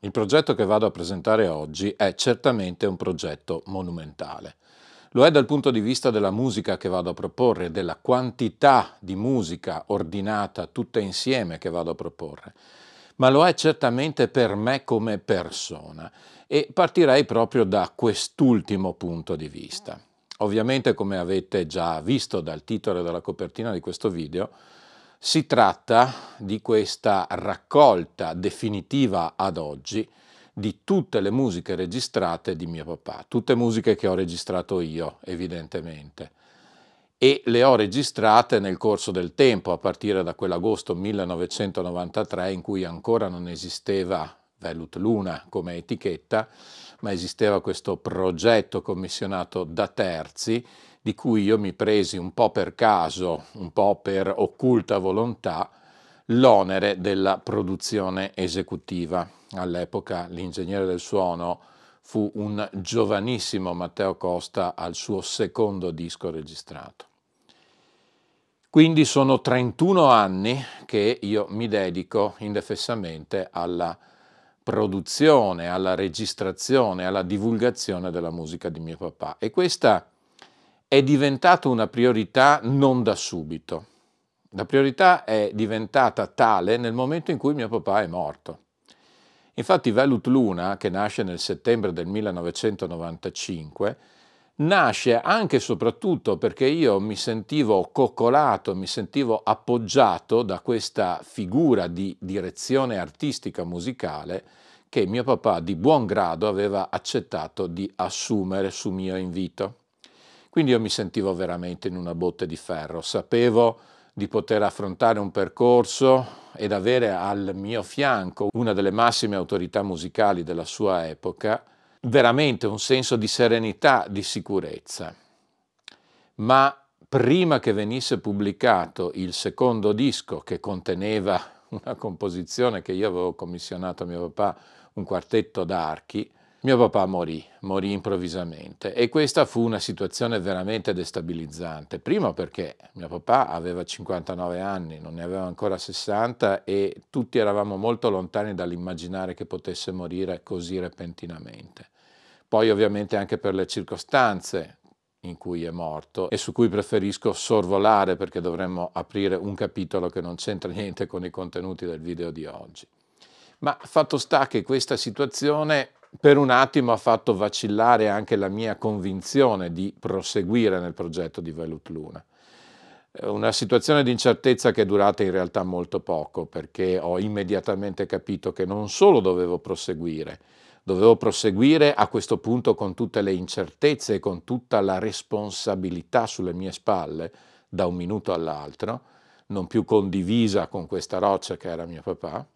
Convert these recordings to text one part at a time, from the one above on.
Il progetto che vado a presentare oggi è certamente un progetto monumentale. Lo è dal punto di vista della musica che vado a proporre, della quantità di musica ordinata tutta insieme che vado a proporre, ma lo è certamente per me come persona e partirei proprio da quest'ultimo punto di vista. Ovviamente, come avete già visto dal titolo e dalla copertina di questo video, si tratta di questa raccolta definitiva ad oggi di tutte le musiche registrate di mio papà, tutte musiche che ho registrato io, evidentemente, e le ho registrate nel corso del tempo, a partire da quell'agosto 1993 in cui ancora non esisteva Velut Luna come etichetta, ma esisteva questo progetto commissionato da terzi di cui io mi presi un po' per caso, un po' per occulta volontà, l'onere della produzione esecutiva. All'epoca l'ingegnere del suono fu un giovanissimo Matteo Costa al suo secondo disco registrato. Quindi sono 31 anni che io mi dedico indefessamente alla produzione, alla registrazione, alla divulgazione della musica di mio papà. E questa è è diventata una priorità non da subito. La priorità è diventata tale nel momento in cui mio papà è morto. Infatti Velut Luna, che nasce nel settembre del 1995, nasce anche e soprattutto perché io mi sentivo coccolato, mi sentivo appoggiato da questa figura di direzione artistica musicale che mio papà di buon grado aveva accettato di assumere su mio invito. Quindi io mi sentivo veramente in una botte di ferro, sapevo di poter affrontare un percorso ed avere al mio fianco una delle massime autorità musicali della sua epoca, veramente un senso di serenità, di sicurezza. Ma prima che venisse pubblicato il secondo disco che conteneva una composizione che io avevo commissionato a mio papà, un quartetto d'archi, mio papà morì, morì improvvisamente e questa fu una situazione veramente destabilizzante. Prima perché mio papà aveva 59 anni, non ne aveva ancora 60 e tutti eravamo molto lontani dall'immaginare che potesse morire così repentinamente. Poi ovviamente anche per le circostanze in cui è morto e su cui preferisco sorvolare perché dovremmo aprire un capitolo che non c'entra niente con i contenuti del video di oggi. Ma fatto sta che questa situazione per un attimo ha fatto vacillare anche la mia convinzione di proseguire nel progetto di Velut Luna. Eh, una situazione di incertezza che è durata in realtà molto poco, perché ho immediatamente capito che non solo dovevo proseguire, dovevo proseguire a questo punto con tutte le incertezze e con tutta la responsabilità sulle mie spalle da un minuto all'altro, non più condivisa con questa roccia che era mio papà,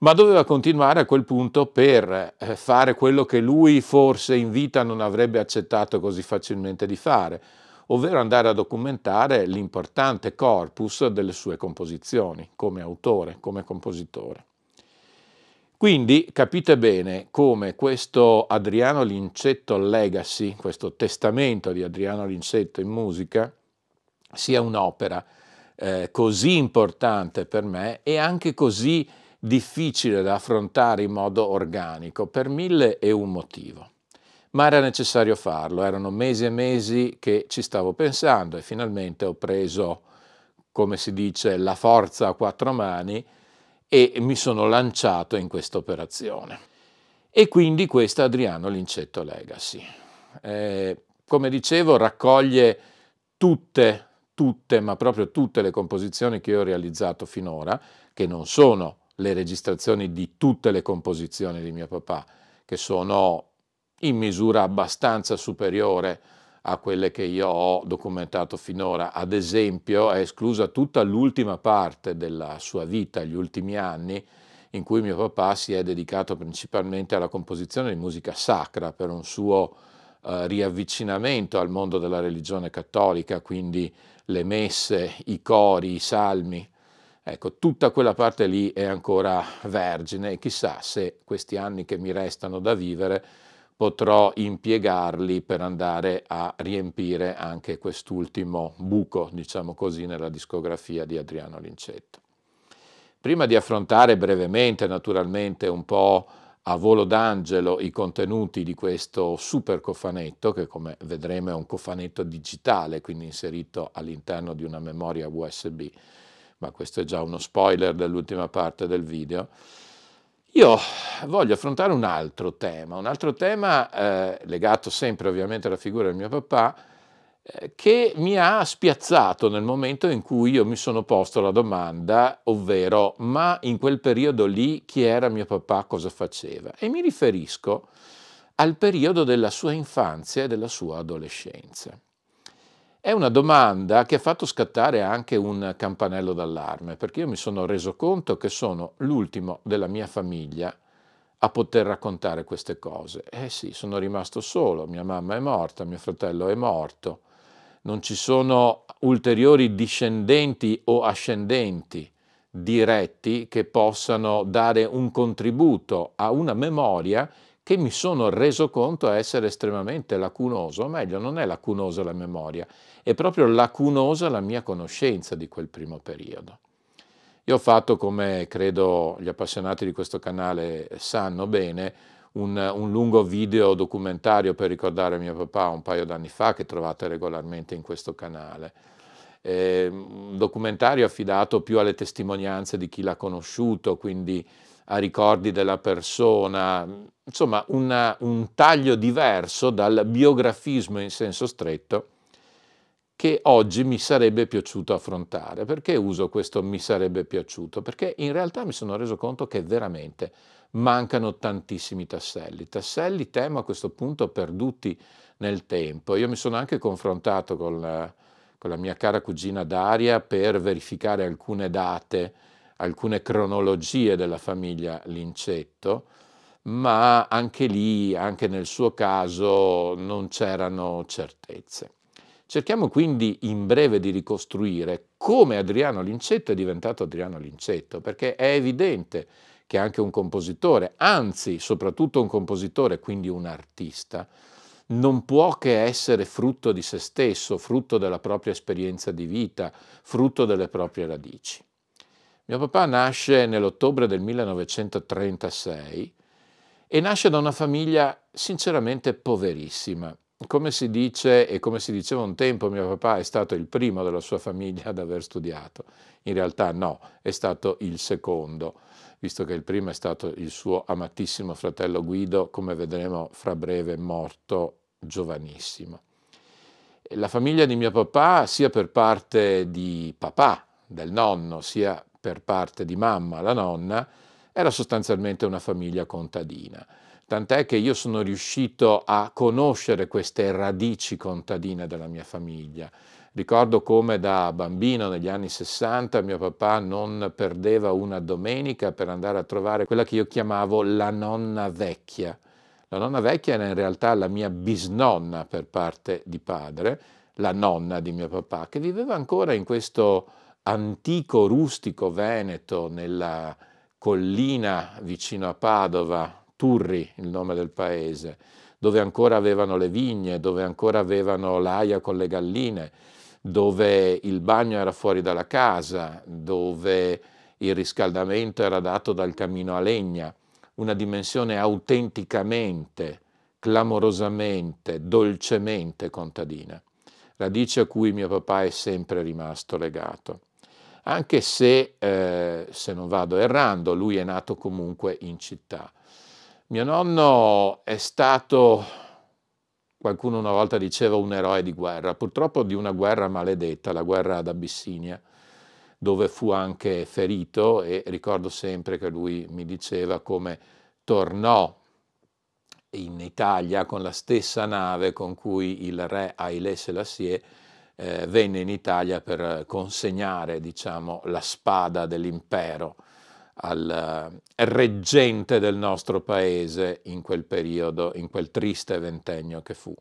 ma doveva continuare a quel punto per eh, fare quello che lui forse in vita non avrebbe accettato così facilmente di fare, ovvero andare a documentare l'importante corpus delle sue composizioni come autore, come compositore. Quindi capite bene come questo Adriano Lincetto Legacy, questo testamento di Adriano Lincetto in musica, sia un'opera eh, così importante per me e anche così difficile da affrontare in modo organico per mille e un motivo. Ma era necessario farlo, erano mesi e mesi che ci stavo pensando e finalmente ho preso, come si dice, la forza a quattro mani e mi sono lanciato in questa operazione. E quindi questo è Adriano Lincetto Legacy. Eh, come dicevo, raccoglie tutte, tutte, ma proprio tutte le composizioni che ho realizzato finora, che non sono le registrazioni di tutte le composizioni di mio papà, che sono in misura abbastanza superiore a quelle che io ho documentato finora. Ad esempio, è esclusa tutta l'ultima parte della sua vita, gli ultimi anni, in cui mio papà si è dedicato principalmente alla composizione di musica sacra per un suo eh, riavvicinamento al mondo della religione cattolica, quindi le messe, i cori, i salmi. Ecco, tutta quella parte lì è ancora vergine e chissà se questi anni che mi restano da vivere potrò impiegarli per andare a riempire anche quest'ultimo buco, diciamo così, nella discografia di Adriano Lincetto. Prima di affrontare brevemente, naturalmente, un po' a volo d'angelo i contenuti di questo super cofanetto, che come vedremo è un cofanetto digitale, quindi inserito all'interno di una memoria USB, ma questo è già uno spoiler dell'ultima parte del video. Io voglio affrontare un altro tema, un altro tema eh, legato sempre ovviamente alla figura del mio papà, eh, che mi ha spiazzato nel momento in cui io mi sono posto la domanda, ovvero ma in quel periodo lì chi era mio papà, cosa faceva? E mi riferisco al periodo della sua infanzia e della sua adolescenza. È una domanda che ha fatto scattare anche un campanello d'allarme, perché io mi sono reso conto che sono l'ultimo della mia famiglia a poter raccontare queste cose. Eh sì, sono rimasto solo, mia mamma è morta, mio fratello è morto, non ci sono ulteriori discendenti o ascendenti diretti che possano dare un contributo a una memoria che che mi sono reso conto essere estremamente lacunoso, o meglio, non è lacunosa la memoria, è proprio lacunosa la mia conoscenza di quel primo periodo. Io ho fatto, come credo gli appassionati di questo canale sanno bene, un, un, lungo video documentario per ricordare mio papà un paio d'anni fa che trovate regolarmente in questo canale. Eh, un documentario affidato più alle testimonianze di chi l'ha conosciuto, quindi a ricordi della persona, insomma una, un taglio diverso dal biografismo in senso stretto che oggi mi sarebbe piaciuto affrontare. Perché uso questo mi sarebbe piaciuto? Perché in realtà mi sono reso conto che veramente mancano tantissimi tasselli, tasselli temo a questo punto perduti nel tempo. Io mi sono anche confrontato con la, con la mia cara cugina Daria per verificare alcune date alcune cronologie della famiglia Lincetto, ma anche lì, anche nel suo caso, non c'erano certezze. Cerchiamo quindi in breve di ricostruire come Adriano Lincetto è diventato Adriano Lincetto, perché è evidente che anche un compositore, anzi soprattutto un compositore, quindi un artista, non può che essere frutto di se stesso, frutto della propria esperienza di vita, frutto delle proprie radici. Mio papà nasce nell'ottobre del 1936 e nasce da una famiglia sinceramente poverissima. Come si dice e come si diceva un tempo, mio papà è stato il primo della sua famiglia ad aver studiato. In realtà no, è stato il secondo, visto che il primo è stato il suo amatissimo fratello Guido, come vedremo fra breve morto giovanissimo. La famiglia di mio papà, sia per parte di papà, del nonno, sia per parte di mamma, la nonna, era sostanzialmente una famiglia contadina. Tant'è che io sono riuscito a conoscere queste radici contadine della mia famiglia. Ricordo come da bambino negli anni 60 mio papà non perdeva una domenica per andare a trovare quella che io chiamavo la nonna vecchia. La nonna vecchia era in realtà la mia bisnonna per parte di padre, la nonna di mio papà, che viveva ancora in questo antico rustico veneto nella collina vicino a Padova, Turri il nome del paese, dove ancora avevano le vigne, dove ancora avevano l'aia con le galline, dove il bagno era fuori dalla casa, dove il riscaldamento era dato dal camino a legna, una dimensione autenticamente, clamorosamente, dolcemente contadina, radice a cui mio papà è sempre rimasto legato anche se, eh, se non vado errando, lui è nato comunque in città. Mio nonno è stato, qualcuno una volta diceva, un eroe di guerra, purtroppo di una guerra maledetta, la guerra ad Abissinia, dove fu anche ferito e ricordo sempre che lui mi diceva come tornò in Italia con la stessa nave con cui il re Haile Selassie eh, venne in Italia per consegnare diciamo, la spada dell'impero al eh, reggente del nostro paese in quel periodo, in quel triste ventennio che fu.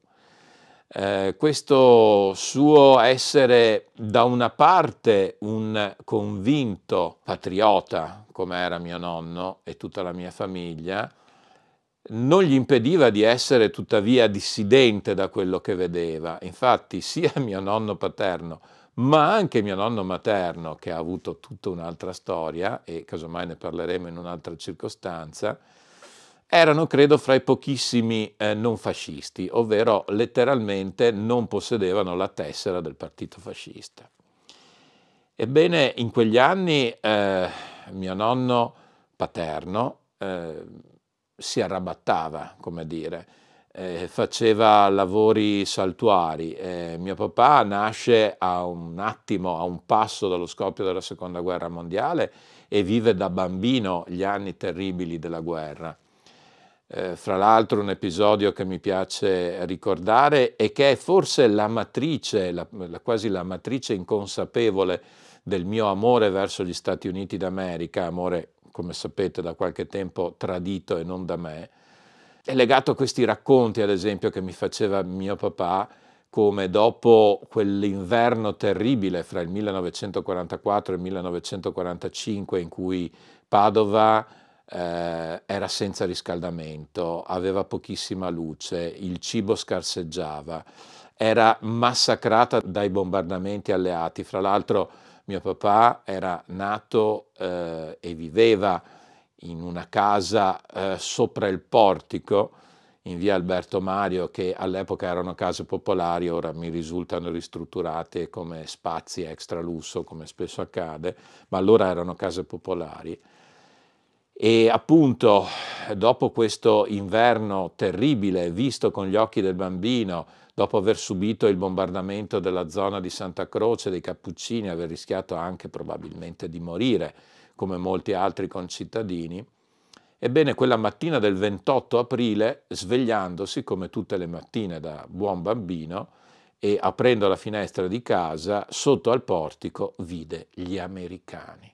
Eh, questo suo essere da una parte un convinto patriota, come era mio nonno e tutta la mia famiglia, non gli impediva di essere tuttavia dissidente da quello che vedeva. Infatti sia mio nonno paterno, ma anche mio nonno materno, che ha avuto tutta un'altra storia, e casomai ne parleremo in un'altra circostanza, erano, credo, fra i pochissimi eh, non fascisti, ovvero letteralmente non possedevano la tessera del partito fascista. Ebbene, in quegli anni eh, mio nonno paterno eh, si arrabattava, come dire, eh, faceva lavori saltuari. Eh, mio papà nasce a un attimo, a un passo dallo scoppio della seconda guerra mondiale e vive da bambino gli anni terribili della guerra. Eh, fra l'altro un episodio che mi piace ricordare e che è forse la matrice, la, la, quasi la matrice inconsapevole del mio amore verso gli Stati Uniti d'America, amore come sapete da qualche tempo tradito e non da me, è legato a questi racconti, ad esempio, che mi faceva mio papà, come dopo quell'inverno terribile fra il 1944 e il 1945 in cui Padova eh, era senza riscaldamento, aveva pochissima luce, il cibo scarseggiava, era massacrata dai bombardamenti alleati, fra l'altro mio papà era nato eh, e viveva in una casa eh, sopra il portico in via Alberto Mario, che all'epoca erano case popolari, ora mi risultano ristrutturate come spazi extra lusso, come spesso accade, ma allora erano case popolari. E appunto, dopo questo inverno terribile, visto con gli occhi del bambino, dopo aver subito il bombardamento della zona di Santa Croce dei Cappuccini, aver rischiato anche probabilmente di morire, come molti altri concittadini, Ebbene, quella mattina del 28 aprile, svegliandosi come tutte le mattine da buon bambino e aprendo la finestra di casa, sotto al portico vide gli americani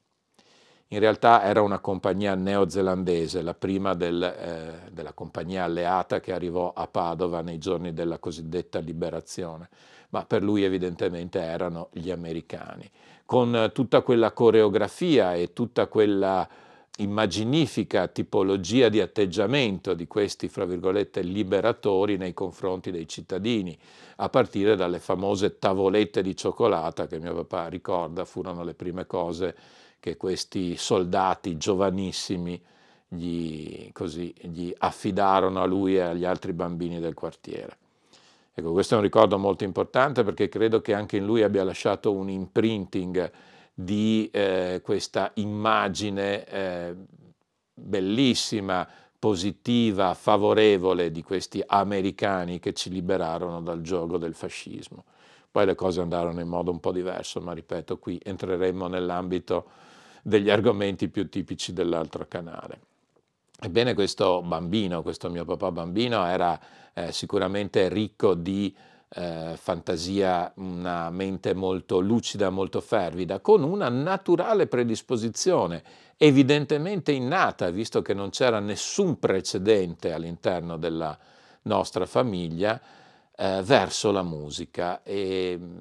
in realtà era una compagnia neozelandese, la prima del, eh, della compagnia alleata che arrivò a Padova nei giorni della cosiddetta liberazione, ma per lui evidentemente erano gli americani. Con tutta quella coreografia e tutta quella immaginifica tipologia di atteggiamento di questi, fra virgolette, liberatori nei confronti dei cittadini, a partire dalle famose tavolette di cioccolata che mio papà ricorda furono le prime cose che questi soldati giovanissimi gli, così, gli affidarono a lui e agli altri bambini del quartiere. Ecco, questo è un ricordo molto importante perché credo che anche in lui abbia lasciato un imprinting di eh, questa immagine eh, bellissima, positiva, favorevole di questi americani che ci liberarono dal gioco del fascismo. Poi le cose andarono in modo un po' diverso, ma ripeto, qui entreremo nell'ambito degli argomenti più tipici dell'altro canale. Ebbene questo bambino, questo mio papà bambino, era eh, sicuramente ricco di eh, fantasia, una mente molto lucida, molto fervida, con una naturale predisposizione, evidentemente innata, visto che non c'era nessun precedente all'interno della nostra famiglia, eh, verso la musica. E mm,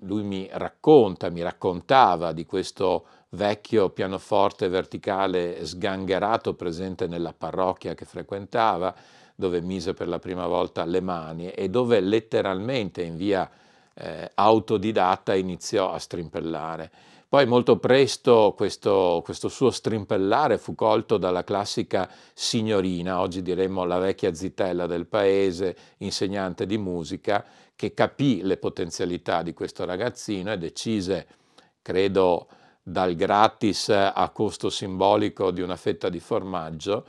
lui mi racconta, mi raccontava di questo vecchio pianoforte verticale sgangherato presente nella parrocchia che frequentava, dove mise per la prima volta le mani e dove letteralmente in via eh, autodidatta iniziò a strimpellare. Poi molto presto questo, questo, suo strimpellare fu colto dalla classica signorina, oggi diremmo la vecchia zitella del paese, insegnante di musica, che capì le potenzialità di questo ragazzino e decise, credo, dal gratis a costo simbolico di una fetta di formaggio,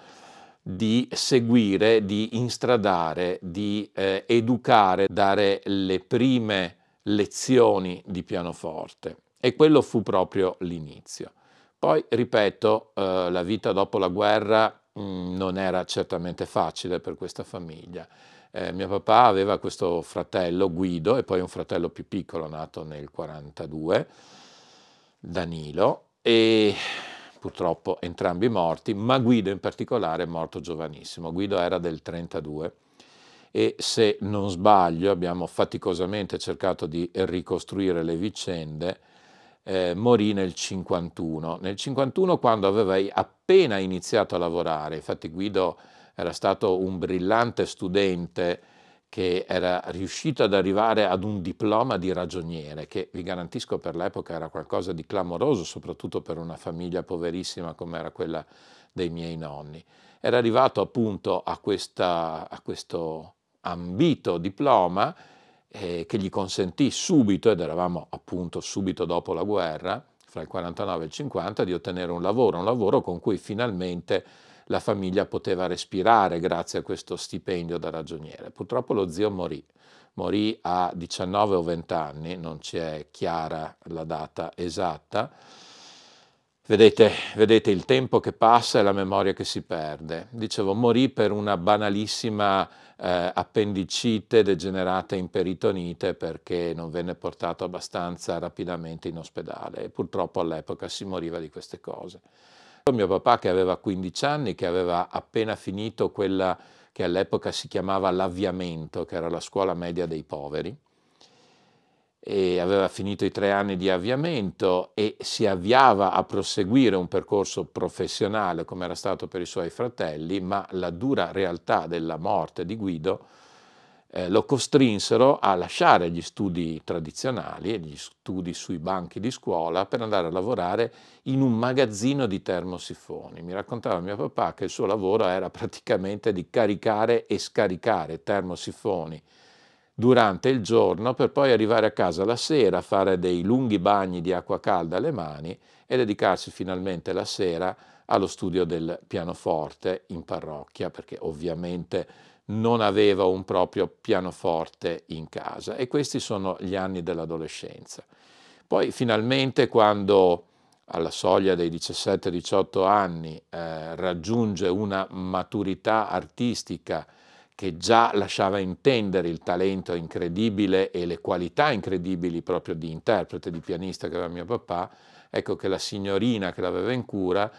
di seguire, di instradare, di eh, educare, dare le prime lezioni di pianoforte. E quello fu proprio l'inizio. Poi, ripeto, eh, la vita dopo la guerra mh, mm, non era certamente facile per questa famiglia. Eh, mio papà aveva questo fratello Guido e poi un fratello più piccolo nato nel 1942 Danilo e purtroppo entrambi morti, ma Guido in particolare è morto giovanissimo. Guido era del 32 e se non sbaglio abbiamo faticosamente cercato di ricostruire le vicende, eh, morì nel 51. Nel 51 quando aveva appena iniziato a lavorare, infatti Guido era stato un brillante studente che era riuscito ad arrivare ad un diploma di ragioniere, che vi garantisco per l'epoca era qualcosa di clamoroso, soprattutto per una famiglia poverissima come era quella dei miei nonni. Era arrivato appunto a, questa, a questo ambito diploma eh, che gli consentì subito, ed eravamo appunto subito dopo la guerra, fra il 49 e il 50, di ottenere un lavoro, un lavoro con cui finalmente la famiglia poteva respirare grazie a questo stipendio da ragioniere. Purtroppo lo zio morì, morì a 19 o 20 anni, non ci è chiara la data esatta. Vedete, vedete, il tempo che passa e la memoria che si perde. Dicevo, morì per una banalissima eh, appendicite degenerata in peritonite perché non venne portato abbastanza rapidamente in ospedale purtroppo all'epoca si moriva di queste cose. Mio papà che aveva 15 anni, che aveva appena finito quella che all'epoca si chiamava l'avviamento, che era la scuola media dei poveri, e aveva finito i tre anni di avviamento e si avviava a proseguire un percorso professionale come era stato per i suoi fratelli, ma la dura realtà della morte di Guido eh, lo costrinsero a lasciare gli studi tradizionali e gli studi sui banchi di scuola per andare a lavorare in un magazzino di termosifoni. Mi raccontava mio papà che il suo lavoro era praticamente di caricare e scaricare termosifoni durante il giorno per poi arrivare a casa la sera, fare dei lunghi bagni di acqua calda alle mani e dedicarsi finalmente la sera allo studio del pianoforte in parrocchia, perché ovviamente non aveva un proprio pianoforte in casa e questi sono gli anni dell'adolescenza. Poi finalmente quando alla soglia dei 17-18 anni eh, raggiunge una maturità artistica che già lasciava intendere il talento incredibile e le qualità incredibili proprio di interprete, di pianista che aveva mio papà, ecco che la signorina che l'aveva in cura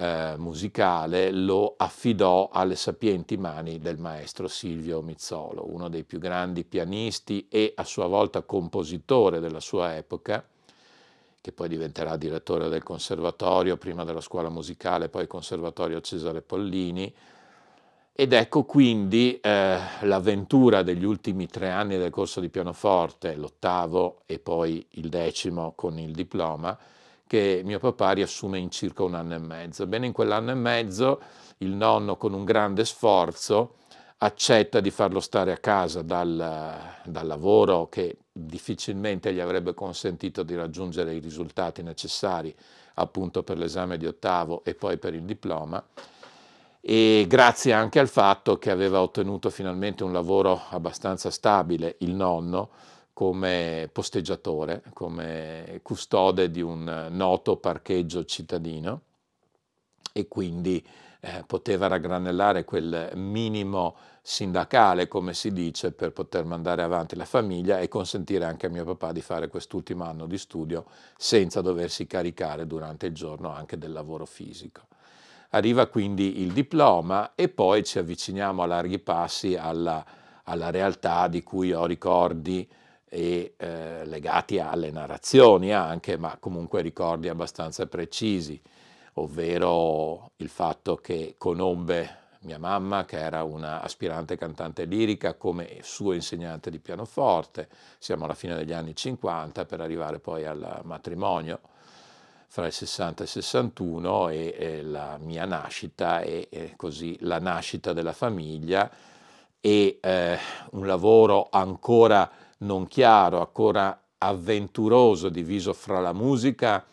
eh, musicale lo affidò alle sapienti mani del maestro Silvio Mizzolo, uno dei più grandi pianisti e a sua volta compositore della sua epoca, che poi diventerà direttore del conservatorio, prima della scuola musicale, poi conservatorio Cesare Pollini. Ed ecco quindi eh, l'avventura degli ultimi tre anni del corso di pianoforte, l'ottavo e poi il decimo con il diploma, che mio papà riassume in circa un anno e mezzo. Bene, in quell'anno e mezzo il nonno, con un grande sforzo, accetta di farlo stare a casa dal, dal lavoro che difficilmente gli avrebbe consentito di raggiungere i risultati necessari appunto per l'esame di ottavo e poi per il diploma e grazie anche al fatto che aveva ottenuto finalmente un lavoro abbastanza stabile il nonno come posteggiatore, come custode di un noto parcheggio cittadino e quindi eh, poteva raggranellare quel minimo sindacale, come si dice, per poter mandare avanti la famiglia e consentire anche a mio papà di fare quest'ultimo anno di studio senza doversi caricare durante il giorno anche del lavoro fisico. Arriva quindi il diploma e poi ci avviciniamo a larghi passi alla, alla realtà di cui ho ricordi e eh, legati alle narrazioni anche, ma comunque ricordi abbastanza precisi, ovvero il fatto che conobbe mia mamma, che era una aspirante cantante lirica, come suo insegnante di pianoforte, siamo alla fine degli anni 50 per arrivare poi al matrimonio fra il 60 e il 61 e, e la mia nascita e, e, così la nascita della famiglia e eh, un lavoro ancora non chiaro, ancora avventuroso, diviso fra la musica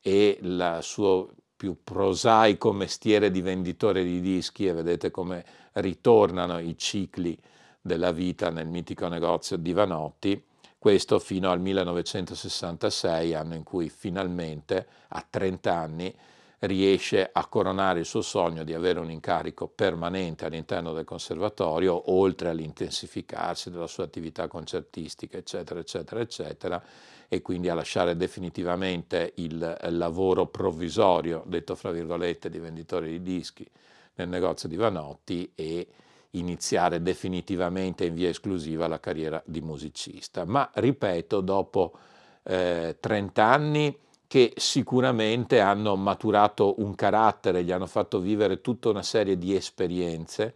e il suo più prosaico mestiere di venditore di dischi e vedete come ritornano i cicli della vita nel mitico negozio di Vanotti, questo fino al 1966, anno in cui finalmente, a 30 anni, riesce a coronare il suo sogno di avere un incarico permanente all'interno del conservatorio, oltre all'intensificarsi della sua attività concertistica, eccetera, eccetera, eccetera, e quindi a lasciare definitivamente il lavoro provvisorio, detto fra virgolette, di venditore di dischi nel negozio di Vanotti e iniziare definitivamente in via esclusiva la carriera di musicista. Ma ripeto, dopo eh, 30 anni che sicuramente hanno maturato un carattere, gli hanno fatto vivere tutta una serie di esperienze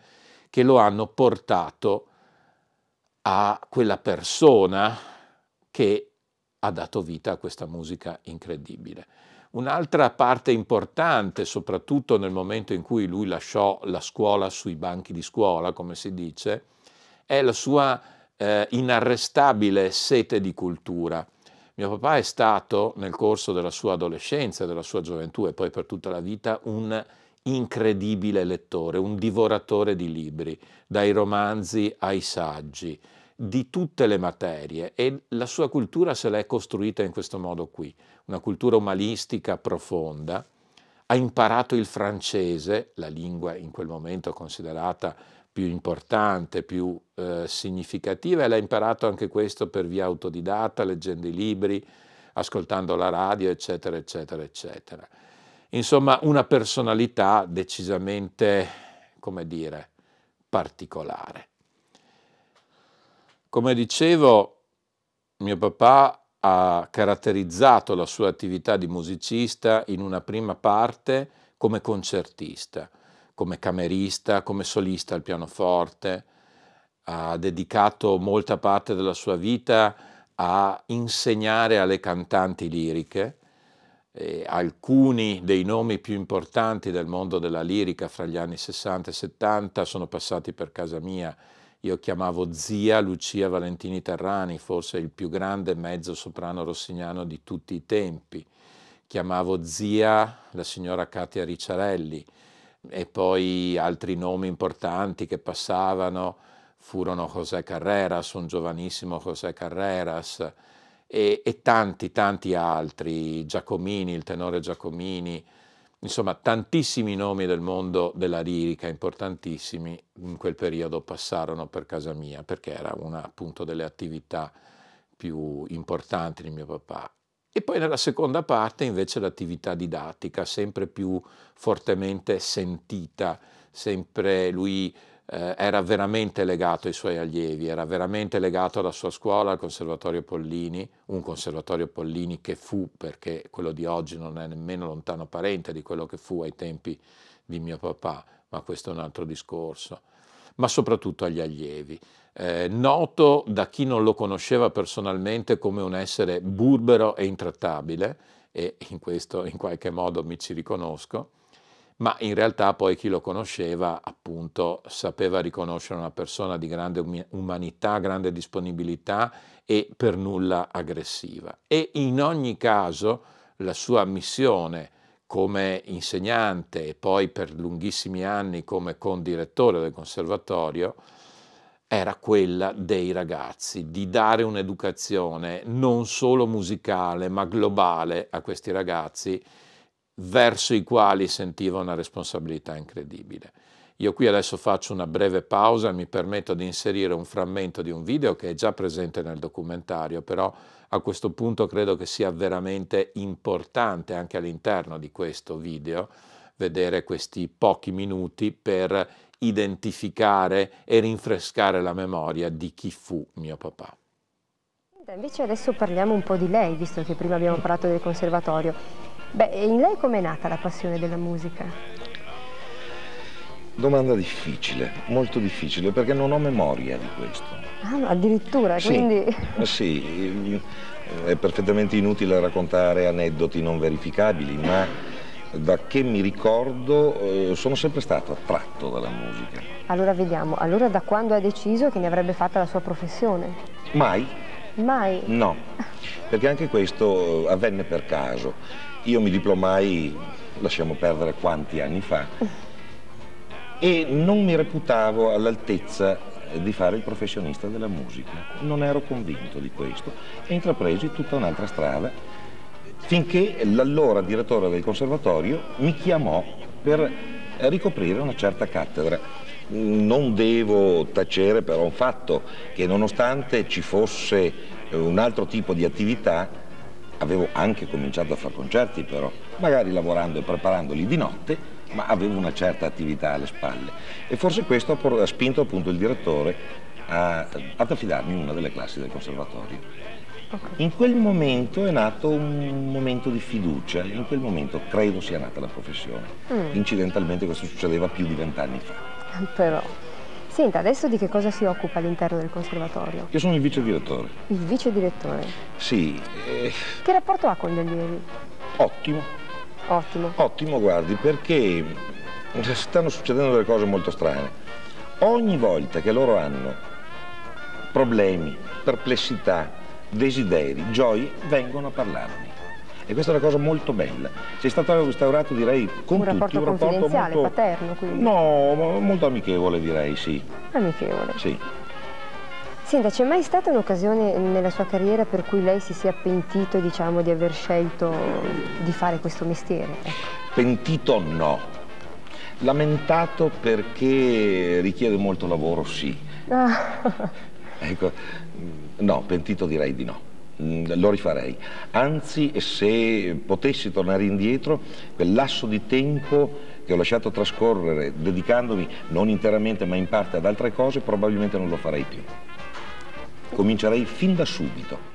che lo hanno portato a quella persona che ha dato vita a questa musica incredibile. Un'altra parte importante, soprattutto nel momento in cui lui lasciò la scuola sui banchi di scuola, come si dice, è la sua eh, inarrestabile sete di cultura mio papà è stato nel corso della sua adolescenza, della sua gioventù e poi per tutta la vita un incredibile lettore, un divoratore di libri, dai romanzi ai saggi, di tutte le materie e la sua cultura se l'è costruita in questo modo qui, una cultura umanistica profonda. Ha imparato il francese, la lingua in quel momento considerata più importante, più eh, significativa e l'ha imparato anche questo per via autodidatta, leggendo i libri, ascoltando la radio, eccetera, eccetera, eccetera. Insomma, una personalità decisamente, come dire, particolare. Come dicevo, mio papà ha caratterizzato la sua attività di musicista in una prima parte come concertista come camerista, come solista al pianoforte, ha dedicato molta parte della sua vita a insegnare alle cantanti liriche. E alcuni dei nomi più importanti del mondo della lirica fra gli anni 60 e 70 sono passati per casa mia. Io chiamavo zia Lucia Valentini Terrani, forse il più grande mezzo soprano rossignano di tutti i tempi. Chiamavo zia la signora Katia Ricciarelli, e poi altri nomi importanti che passavano furono José Carreras, un giovanissimo José Carreras, e, e tanti, tanti altri, Giacomini, il tenore Giacomini, insomma tantissimi nomi del mondo della lirica importantissimi in quel periodo passarono per casa mia perché era una appunto delle attività più importanti di mio papà e poi nella seconda parte invece l'attività didattica, sempre più fortemente sentita, sempre lui eh, era veramente legato ai suoi allievi, era veramente legato alla sua scuola, al Conservatorio Pollini, un Conservatorio Pollini che fu, perché quello di oggi non è nemmeno lontano parente di quello che fu ai tempi di mio papà, ma questo è un altro discorso, ma soprattutto agli allievi eh, noto da chi non lo conosceva personalmente come un essere burbero e intrattabile, e in questo in qualche modo mi ci riconosco, ma in realtà poi chi lo conosceva appunto sapeva riconoscere una persona di grande um- umanità, grande disponibilità e per nulla aggressiva. E in ogni caso la sua missione come insegnante e poi per lunghissimi anni come condirettore del conservatorio era quella dei ragazzi, di dare un'educazione non solo musicale ma globale a questi ragazzi verso i quali sentiva una responsabilità incredibile. Io qui adesso faccio una breve pausa e mi permetto di inserire un frammento di un video che è già presente nel documentario, però a questo punto credo che sia veramente importante anche all'interno di questo video vedere questi pochi minuti per identificare e rinfrescare la memoria di chi fu mio papà. Invece adesso parliamo un po' di lei, visto che prima abbiamo parlato del conservatorio. Beh, in lei com'è nata la passione della musica? Domanda difficile, molto difficile, perché non ho memoria di questo. Ah, no, addirittura, sì, quindi... Eh, sì, è perfettamente inutile raccontare aneddoti non verificabili, ma da che mi ricordo eh, sono sempre stato attratto dalla musica. Allora vediamo, allora da quando ha deciso che ne avrebbe fatta la sua professione? Mai. Mai? No, perché anche questo eh, avvenne per caso. Io mi diplomai, lasciamo perdere quanti anni fa, e non mi reputavo all'altezza di fare il professionista della musica. Non ero convinto di questo e intrapresi tutta un'altra strada finché l'allora direttore del conservatorio mi chiamò per ricoprire una certa cattedra. Non devo tacere però un fatto, che nonostante ci fosse eh, un altro tipo di attività, avevo anche cominciato a fare concerti però, magari lavorando e preparandoli di notte, ma avevo una certa attività alle spalle. E forse questo ha spinto appunto il direttore a, ad affidarmi una delle classi del conservatorio. In quel momento è nato un momento di fiducia, in quel momento credo sia nata la professione. Mm. Incidentalmente questo succedeva più di vent'anni fa. Però... Senta, adesso di che cosa si occupa all'interno del conservatorio? Io sono il vice direttore. Il vice direttore? Sì. Eh... Che rapporto ha con gli allievi? Ottimo. Ottimo. Ottimo, guardi, perché eh, stanno succedendo delle cose molto strane. Ogni volta che loro hanno problemi, perplessità, desideri, gioie vengono a parlarmi. E questa è una cosa molto bella. C'è stato restaurato, direi, con un tutti, rapporto un rapporto confidenziale, molto... paterno, quindi. No, molto amichevole, direi, sì. Amichevole. Sì. Senta, c'è mai stata un'occasione nella sua carriera per cui lei si sia pentito, diciamo, di aver scelto di fare questo mestiere? Pentito no. Lamentato perché richiede molto lavoro, sì. Ah. Ecco, No, pentito direi di no mm, lo rifarei, anzi se potessi tornare indietro quel lasso di tempo che ho lasciato trascorrere dedicandomi non interamente ma in parte ad altre cose probabilmente non lo farei più. Comincerei fin da subito.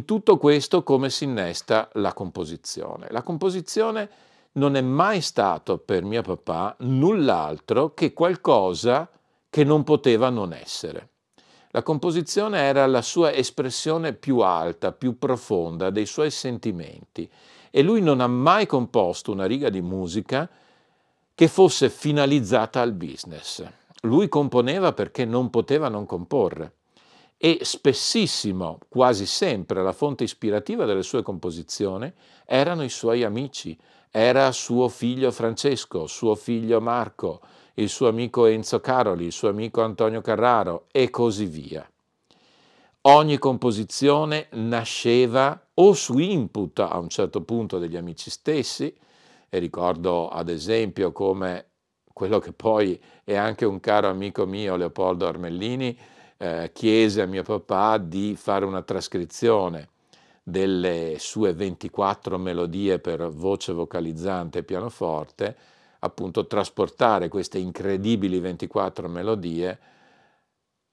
in tutto questo come si innesta la composizione? La composizione non è mai stato per mio papà null'altro che qualcosa che non poteva non essere. La composizione era la sua espressione più alta, più profonda dei suoi sentimenti e lui non ha mai composto una riga di musica che fosse finalizzata al business. Lui componeva perché non poteva non comporre e spessissimo, quasi sempre, la fonte ispirativa delle sue composizioni erano i suoi amici, era suo figlio Francesco, suo figlio Marco, il suo amico Enzo Caroli, il suo amico Antonio Carraro e così via. Ogni composizione nasceva o su input a un certo punto degli amici stessi, e ricordo ad esempio come quello che poi è anche un caro amico mio, Leopoldo Armellini, eh, chiese a mio papà di fare una trascrizione delle sue 24 melodie per voce vocalizzante e pianoforte, appunto trasportare queste incredibili 24 melodie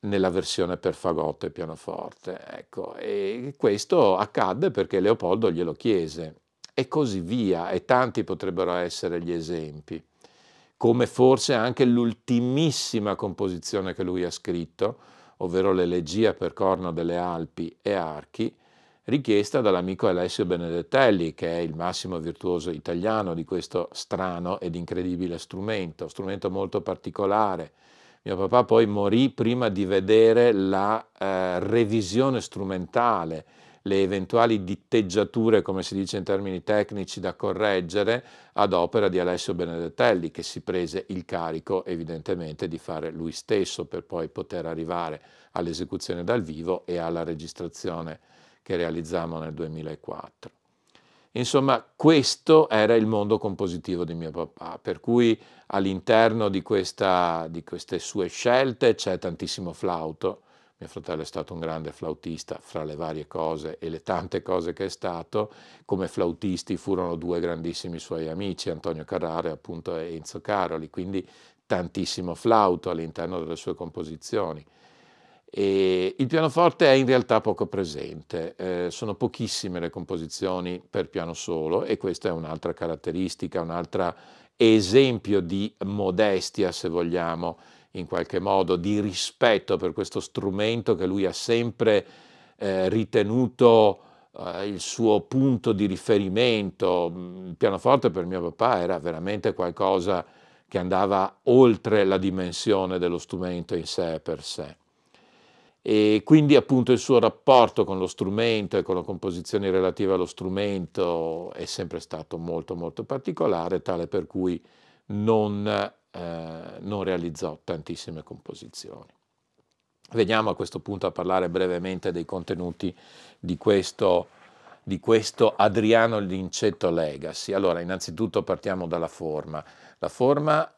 nella versione per fagotto e pianoforte. Ecco, e questo accadde perché Leopoldo glielo chiese e così via, e tanti potrebbero essere gli esempi, come forse anche l'ultimissima composizione che lui ha scritto, ovvero l'elegia per corno delle Alpi e archi, richiesta dall'amico Alessio Benedettelli, che è il massimo virtuoso italiano di questo strano ed incredibile strumento, strumento molto particolare. Mio papà poi morì prima di vedere la eh, revisione strumentale le eventuali ditteggiature, come si dice in termini tecnici, da correggere ad opera di Alessio Benedettelli, che si prese il carico evidentemente di fare lui stesso per poi poter arrivare all'esecuzione dal vivo e alla registrazione che realizzammo nel 2004. Insomma, questo era il mondo compositivo di mio papà, per cui all'interno di, questa, di queste sue scelte c'è tantissimo flauto, mio fratello è stato un grande flautista fra le varie cose e le tante cose che è stato, come flautisti furono due grandissimi suoi amici, Antonio Carrara appunto, e Enzo Caroli, quindi tantissimo flauto all'interno delle sue composizioni. E il pianoforte è in realtà poco presente, eh, sono pochissime le composizioni per piano solo e questa è un'altra caratteristica, un altro esempio di modestia, se vogliamo, in qualche modo di rispetto per questo strumento che lui ha sempre eh, ritenuto eh, il suo punto di riferimento. Il pianoforte per mio papà era veramente qualcosa che andava oltre la dimensione dello strumento in sé per sé. E quindi appunto il suo rapporto con lo strumento e con le composizioni relative allo strumento è sempre stato molto molto particolare, tale per cui non eh, non realizzò tantissime composizioni. Veniamo a questo punto a parlare brevemente dei contenuti di questo, di questo Adriano Lincetto Legacy. Allora, innanzitutto partiamo dalla forma. La forma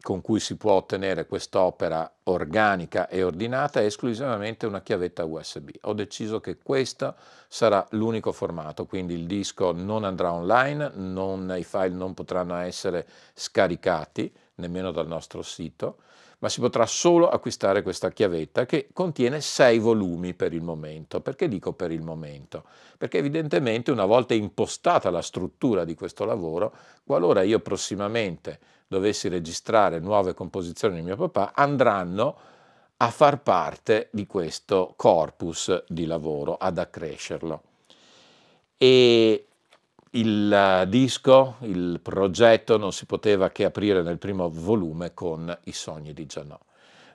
con cui si può ottenere quest'opera organica e ordinata è esclusivamente una chiavetta USB. Ho deciso che questo sarà l'unico formato, quindi il disco non andrà online, non, i file non potranno essere scaricati nemmeno dal nostro sito, ma si potrà solo acquistare questa chiavetta che contiene sei volumi per il momento. Perché dico per il momento? Perché evidentemente una volta impostata la struttura di questo lavoro, qualora io prossimamente dovessi registrare nuove composizioni di mio papà, andranno a far parte di questo corpus di lavoro, ad accrescerlo. E il eh, disco, il progetto non si poteva che aprire nel primo volume con I sogni di Gianò.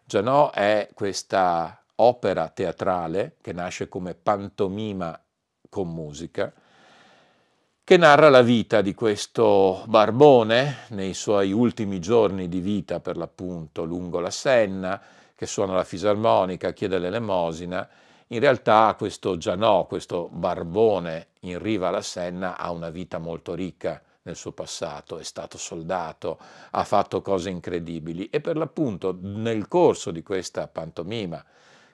Gianò è questa opera teatrale che nasce come pantomima con musica, che narra la vita di questo barbone nei suoi ultimi giorni di vita, per l'appunto, lungo la Senna, che suona la fisarmonica, chiede l'elemosina in realtà questo Gianò, questo barbone in riva alla Senna, ha una vita molto ricca nel suo passato, è stato soldato, ha fatto cose incredibili e per l'appunto nel corso di questa pantomima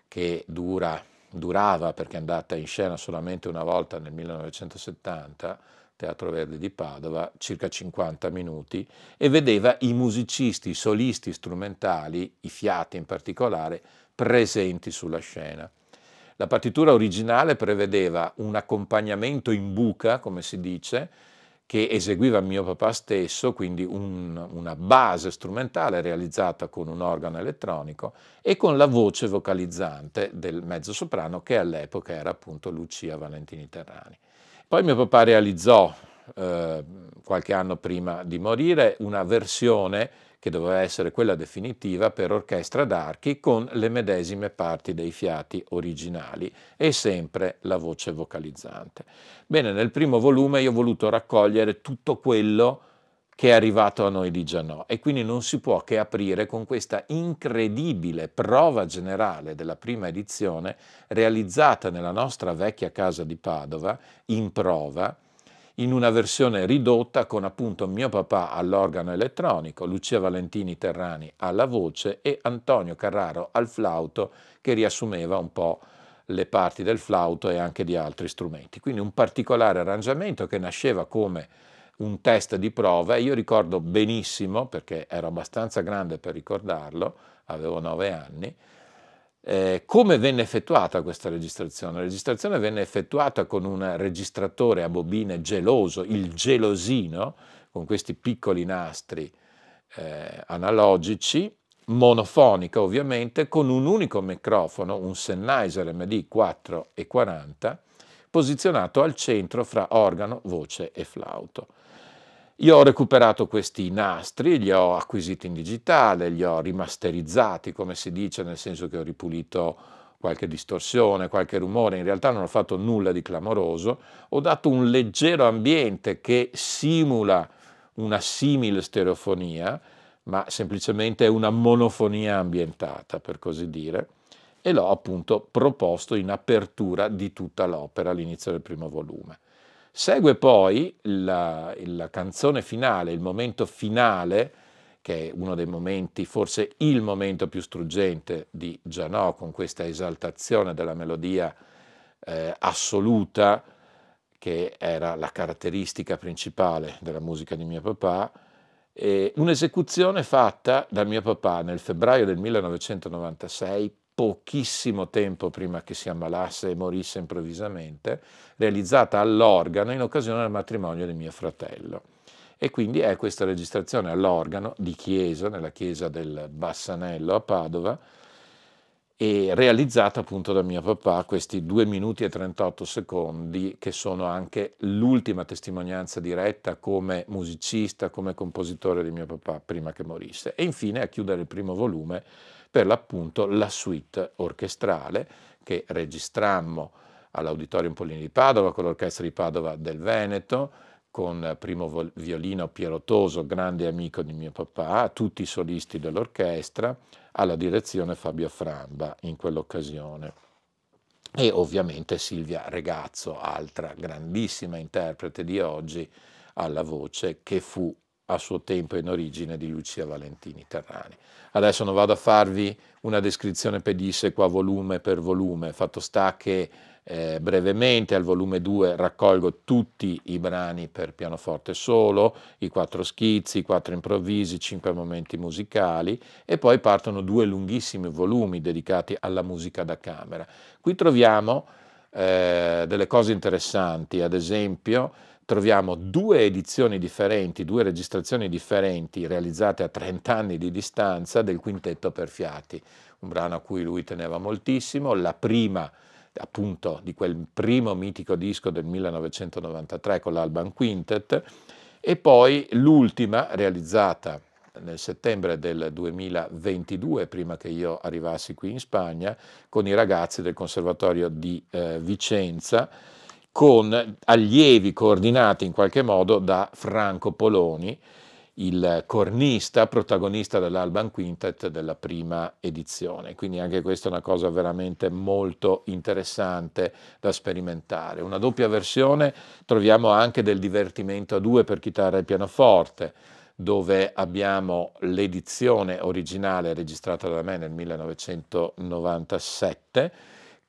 che dura, durava perché è andata in scena solamente una volta nel 1970, Teatro Verde di Padova, circa 50 minuti, e vedeva i musicisti, i solisti strumentali, i fiati in particolare, presenti sulla scena. La partitura originale prevedeva un accompagnamento in buca, come si dice, che eseguiva mio papà stesso, quindi un, una base strumentale realizzata con un organo elettronico e con la voce vocalizzante del mezzosoprano che all'epoca era appunto Lucia Valentini Terrani. Poi mio papà realizzò, eh, qualche anno prima di morire, una versione che doveva essere quella definitiva per orchestra d'archi con le medesime parti dei fiati originali e sempre la voce vocalizzante. Bene, nel primo volume io ho voluto raccogliere tutto quello che è arrivato a noi di Gianò e quindi non si può che aprire con questa incredibile prova generale della prima edizione realizzata nella nostra vecchia casa di Padova in prova in una versione ridotta con appunto mio papà all'organo elettronico, Lucia Valentini Terrani alla voce e Antonio Carraro al flauto che riassumeva un po' le parti del flauto e anche di altri strumenti. Quindi un particolare arrangiamento che nasceva come un test di prova e io ricordo benissimo, perché ero abbastanza grande per ricordarlo, avevo nove anni, eh, come venne effettuata questa registrazione? La registrazione venne effettuata con un registratore a bobine geloso, il gelosino, con questi piccoli nastri eh, analogici, monofonica ovviamente, con un unico microfono, un Sennheiser md 4 e 40, posizionato al centro fra organo, voce e flauto. Io ho recuperato questi nastri, li ho acquisiti in digitale, li ho rimasterizzati, come si dice, nel senso che ho ripulito qualche distorsione, qualche rumore, in realtà non ho fatto nulla di clamoroso, ho dato un leggero ambiente che simula una simile stereofonia, ma semplicemente è una monofonia ambientata, per così dire, e l'ho appunto proposto in apertura di tutta l'opera all'inizio del primo volume. Segue poi la, la canzone finale, il momento finale, che è uno dei momenti, forse il momento più struggente di Gianò, con questa esaltazione della melodia eh, assoluta, che era la caratteristica principale della musica di mio papà, un'esecuzione fatta da mio papà nel febbraio del 1996 pochissimo tempo prima che si ammalasse e morisse improvvisamente, realizzata all'organo in occasione del matrimonio di mio fratello. E quindi è questa registrazione all'organo di chiesa, nella chiesa del Bassanello a Padova, e realizzata appunto da mio papà, questi 2 minuti e 38 secondi, che sono anche l'ultima testimonianza diretta come musicista, come compositore di mio papà prima che morisse. E infine a chiudere il primo volume per l'appunto la suite orchestrale che registrammo all'Auditorium Pollini di Padova con l'Orchestra di Padova del Veneto, con primo violino Piero Toso, grande amico di mio papà, tutti i solisti dell'orchestra, alla direzione Fabio Framba in quell'occasione. E ovviamente Silvia Regazzo, altra grandissima interprete di oggi, alla voce che fu a suo tempo in origine di Lucia Valentini Terrani. Adesso non vado a farvi una descrizione pedissequa volume per volume, fatto sta che eh, brevemente al volume 2 raccolgo tutti i brani per pianoforte solo, i quattro schizzi, i quattro improvvisi, i cinque momenti musicali e poi partono due lunghissimi volumi dedicati alla musica da camera. Qui troviamo eh, delle cose interessanti, ad esempio troviamo due edizioni differenti, due registrazioni differenti realizzate a 30 anni di distanza del quintetto per fiati, un brano a cui lui teneva moltissimo, la prima appunto di quel primo mitico disco del 1993 con l'Alban Quintet e poi l'ultima realizzata nel settembre del 2022, prima che io arrivassi qui in Spagna, con i ragazzi del Conservatorio di eh, Vicenza con allievi coordinati in qualche modo da Franco Poloni, il cornista protagonista dell'Alban Quintet della prima edizione. Quindi anche questa è una cosa veramente molto interessante da sperimentare. Una doppia versione troviamo anche del divertimento a due per chitarra e pianoforte dove abbiamo l'edizione originale registrata da me nel 1997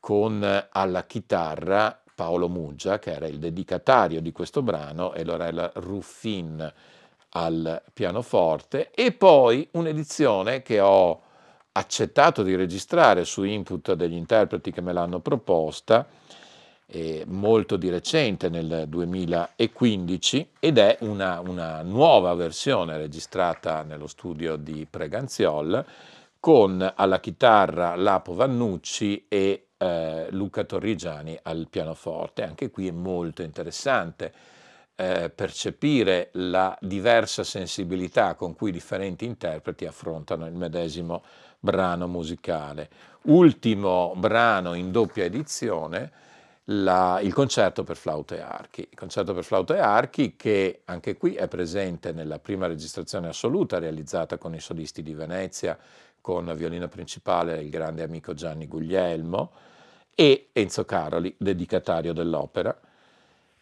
con alla chitarra Paolo Muggia, che era il dedicatario di questo brano, e Lorella Ruffin al pianoforte, e poi un'edizione che ho accettato di registrare su input degli interpreti che me l'hanno proposta, eh, molto di recente, nel 2015, ed è una, una nuova versione registrata nello studio di Preganziol con alla chitarra Lapo Vannucci e eh, Luca Torrigiani al pianoforte. Anche qui è molto interessante eh, percepire la diversa sensibilità con cui differenti interpreti affrontano il medesimo brano musicale. Ultimo brano in doppia edizione. La, il concerto per flauto e archi. Il concerto per flauto e archi che anche qui è presente nella prima registrazione assoluta realizzata con i solisti di Venezia, con violino principale il grande amico Gianni Guglielmo, e Enzo Caroli, dedicatario dell'opera.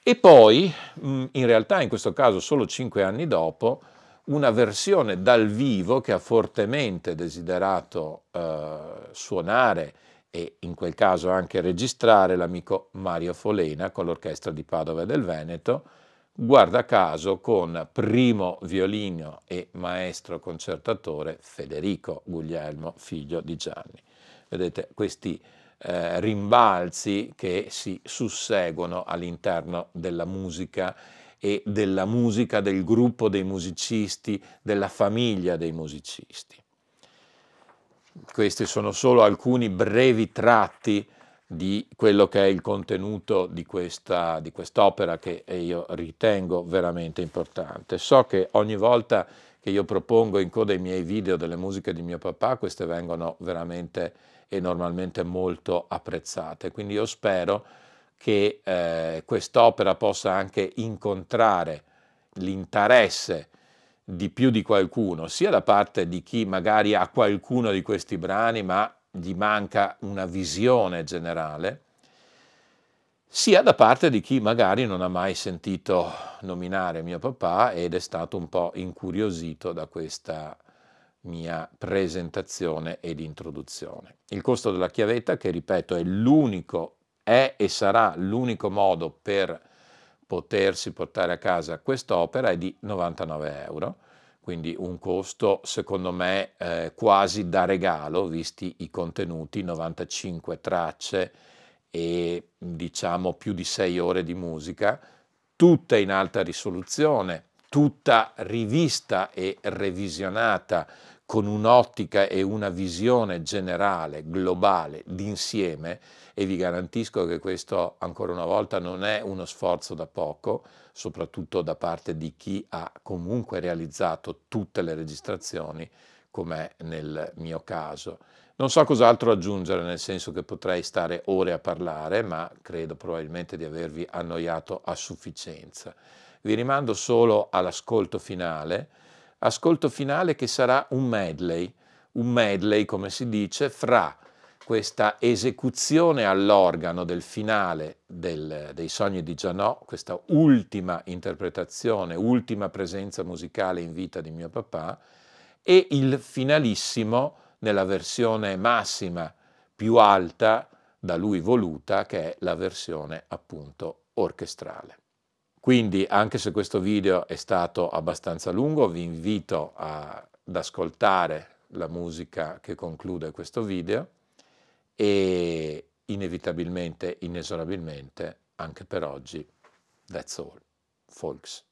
E poi, mm, in realtà in questo caso solo cinque anni dopo, una versione dal vivo che ha fortemente desiderato eh, suonare e in quel caso anche registrare l'amico Mario Folena con l'orchestra di Padova e del Veneto, guarda caso con primo violino e maestro concertatore Federico Guglielmo, figlio di Gianni. Vedete, questi eh, rimbalzi che si susseguono all'interno della musica e della musica del gruppo dei musicisti, della famiglia dei musicisti. Questi sono solo alcuni brevi tratti di quello che è il contenuto di, questa, di quest'opera che io ritengo veramente importante. So che ogni volta che io propongo in coda i miei video delle musiche di mio papà, queste vengono veramente e normalmente molto apprezzate. Quindi io spero che eh, quest'opera possa anche incontrare l'interesse di più di qualcuno, sia da parte di chi magari ha qualcuno di questi brani ma gli manca una visione generale, sia da parte di chi magari non ha mai sentito nominare mio papà ed è stato un po' incuriosito da questa mia presentazione ed introduzione. Il costo della chiavetta, che ripeto è l'unico, è e sarà l'unico modo per potersi portare a casa quest'opera, è di 99 euro, quindi un costo secondo me eh, quasi da regalo, visti i contenuti, 95 tracce e diciamo più di 6 ore di musica, tutte in alta risoluzione, tutta rivista e revisionata con un'ottica e una visione generale, globale, d'insieme, e vi garantisco che questo ancora una volta non è uno sforzo da poco, soprattutto da parte di chi ha comunque realizzato tutte le registrazioni, come nel mio caso. Non so cos'altro aggiungere, nel senso che potrei stare ore a parlare, ma credo probabilmente di avervi annoiato a sufficienza. Vi rimando solo all'ascolto finale, ascolto finale che sarà un medley, un medley come si dice fra questa esecuzione all'organo del finale del, dei sogni di Gianò, questa ultima interpretazione, ultima presenza musicale in vita di mio papà, e il finalissimo nella versione massima più alta da lui voluta, che è la versione appunto orchestrale. Quindi anche se questo video è stato abbastanza lungo, vi invito a, ad ascoltare la musica che conclude questo video e inevitabilmente, inesorabilmente, anche per oggi, that's all, folks.